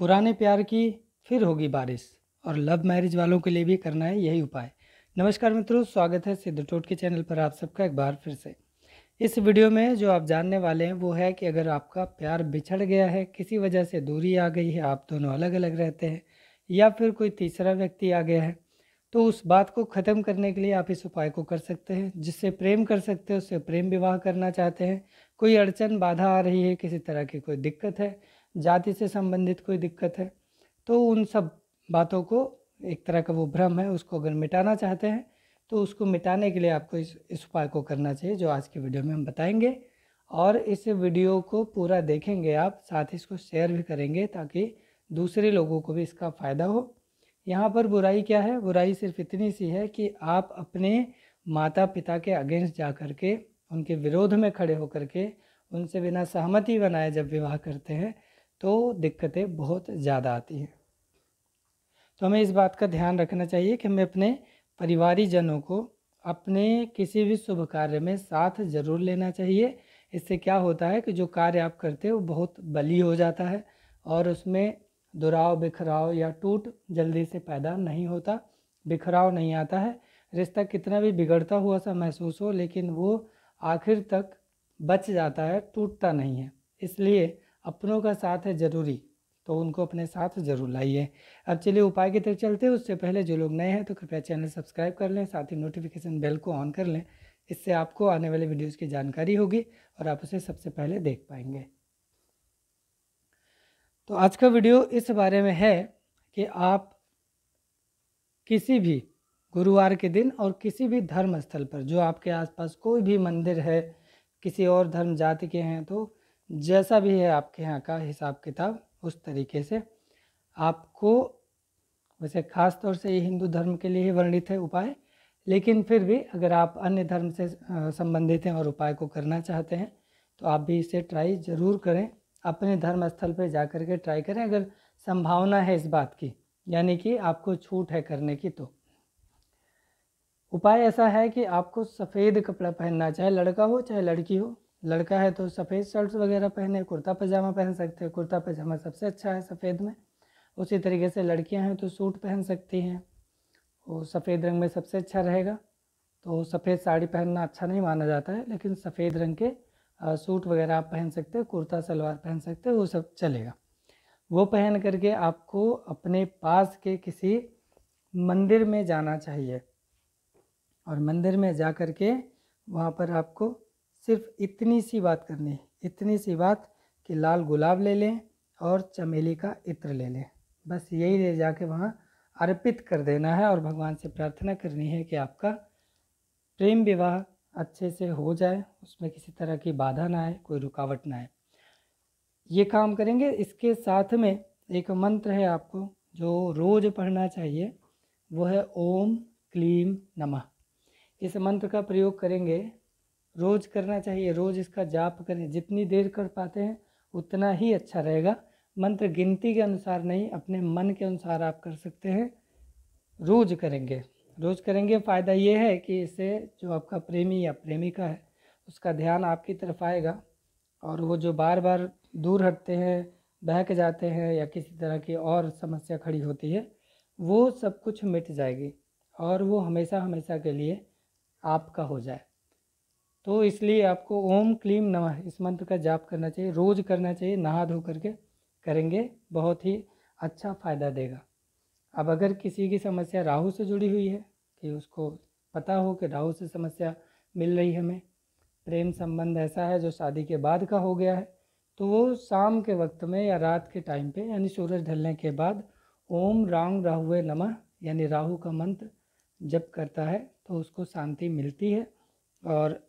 पुराने प्यार की फिर होगी बारिश और लव मैरिज वालों के लिए भी करना है यही उपाय नमस्कार मित्रों स्वागत है सिद्ध टोट के चैनल पर आप सबका एक बार फिर से इस वीडियो में जो आप जानने वाले हैं वो है कि अगर आपका प्यार बिछड़ गया है किसी वजह से दूरी आ गई है आप दोनों अलग अलग रहते हैं या फिर कोई तीसरा व्यक्ति आ गया है तो उस बात को ख़त्म करने के लिए आप इस उपाय को कर सकते हैं जिससे प्रेम कर सकते हैं उससे प्रेम विवाह करना चाहते हैं कोई अड़चन बाधा आ रही है किसी तरह की कोई दिक्कत है जाति से संबंधित कोई दिक्कत है तो उन सब बातों को एक तरह का वो भ्रम है उसको अगर मिटाना चाहते हैं तो उसको मिटाने के लिए आपको इस इस उपाय को करना चाहिए जो आज की वीडियो में हम बताएंगे और इस वीडियो को पूरा देखेंगे आप साथ ही इसको शेयर भी करेंगे ताकि दूसरे लोगों को भी इसका फ़ायदा हो यहाँ पर बुराई क्या है बुराई सिर्फ इतनी सी है कि आप अपने माता पिता के अगेंस्ट जा कर के उनके विरोध में खड़े होकर के उनसे बिना सहमति बनाए जब विवाह करते हैं तो दिक्कतें बहुत ज़्यादा आती हैं तो हमें इस बात का ध्यान रखना चाहिए कि हमें अपने परिवारी जनों को अपने किसी भी शुभ कार्य में साथ जरूर लेना चाहिए इससे क्या होता है कि जो कार्य आप करते हो बहुत बली हो जाता है और उसमें दुराव बिखराव या टूट जल्दी से पैदा नहीं होता बिखराव नहीं आता है रिश्ता कितना भी बिगड़ता हुआ सा महसूस हो लेकिन वो आखिर तक बच जाता है टूटता नहीं है इसलिए अपनों का साथ है ज़रूरी तो उनको अपने साथ जरूर लाइए अब चलिए उपाय की तरफ चलते हैं उससे पहले जो लोग नए हैं तो कृपया चैनल सब्सक्राइब कर लें साथ ही नोटिफिकेशन बेल को ऑन कर लें इससे आपको आने वाले वीडियोज़ की जानकारी होगी और आप उसे सबसे पहले देख पाएंगे तो आज का वीडियो इस बारे में है कि आप किसी भी गुरुवार के दिन और किसी भी धर्म स्थल पर जो आपके आसपास कोई भी मंदिर है किसी और धर्म जाति के हैं तो जैसा भी है आपके यहाँ का हिसाब किताब उस तरीके से आपको वैसे खास तौर से ये हिंदू धर्म के लिए ही वर्णित है उपाय लेकिन फिर भी अगर आप अन्य धर्म से संबंधित हैं और उपाय को करना चाहते हैं तो आप भी इसे ट्राई ज़रूर करें अपने धर्म स्थल पर जा कर के ट्राई करें अगर संभावना है इस बात की यानी कि आपको छूट है करने की तो उपाय ऐसा है कि आपको सफ़ेद कपड़ा पहनना चाहे लड़का हो चाहे लड़की हो लड़का है तो सफ़ेद शर्ट्स वगैरह पहने कुर्ता पजामा पहन सकते हैं कुर्ता पजामा सबसे अच्छा है सफ़ेद में उसी तरीके से लड़कियां हैं तो सूट पहन सकती हैं वो सफ़ेद रंग में सबसे अच्छा रहेगा तो सफ़ेद साड़ी पहनना अच्छा नहीं माना जाता है लेकिन सफ़ेद रंग के सूट वगैरह आप पहन सकते हैं कुर्ता सलवार पहन सकते हैं वो सब चलेगा वो पहन करके आपको अपने पास के किसी मंदिर में जाना चाहिए और मंदिर में जा कर के वहाँ पर आपको सिर्फ इतनी सी बात करनी है इतनी सी बात कि लाल गुलाब ले लें और चमेली का इत्र ले लें बस यही ले जाके वहाँ अर्पित कर देना है और भगवान से प्रार्थना करनी है कि आपका प्रेम विवाह अच्छे से हो जाए उसमें किसी तरह की बाधा ना आए कोई रुकावट ना आए ये काम करेंगे इसके साथ में एक मंत्र है आपको जो रोज़ पढ़ना चाहिए वो है ओम क्लीम नमः इस मंत्र का प्रयोग करेंगे रोज़ करना चाहिए रोज़ इसका जाप करें जितनी देर कर पाते हैं उतना ही अच्छा रहेगा मंत्र गिनती के अनुसार नहीं अपने मन के अनुसार आप कर सकते हैं रोज़ करेंगे रोज़ करेंगे फ़ायदा ये है कि इससे जो आपका प्रेमी या प्रेमिका है उसका ध्यान आपकी तरफ आएगा और वो जो बार बार दूर हटते हैं बहक जाते हैं या किसी तरह की और समस्या खड़ी होती है वो सब कुछ मिट जाएगी और वो हमेशा हमेशा के लिए आपका हो जाए तो इसलिए आपको ओम क्लीम नमः इस मंत्र का जाप करना चाहिए रोज़ करना चाहिए नहा धो करके करेंगे बहुत ही अच्छा फ़ायदा देगा अब अगर किसी की समस्या राहु से जुड़ी हुई है कि उसको पता हो कि राहु से समस्या मिल रही है हमें प्रेम संबंध ऐसा है जो शादी के बाद का हो गया है तो वो शाम के वक्त में या रात के टाइम पे यानी सूरज ढलने के बाद ओम रांग राहु नमः यानी राहु का मंत्र जप करता है तो उसको शांति मिलती है और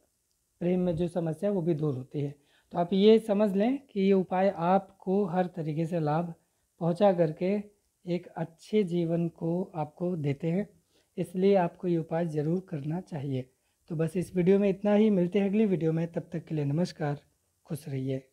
प्रेम में जो समस्या है वो भी दूर होती है तो आप ये समझ लें कि ये उपाय आपको हर तरीके से लाभ पहुंचा करके एक अच्छे जीवन को आपको देते हैं इसलिए आपको ये उपाय ज़रूर करना चाहिए तो बस इस वीडियो में इतना ही मिलते हैं अगली वीडियो में तब तक के लिए नमस्कार खुश रहिए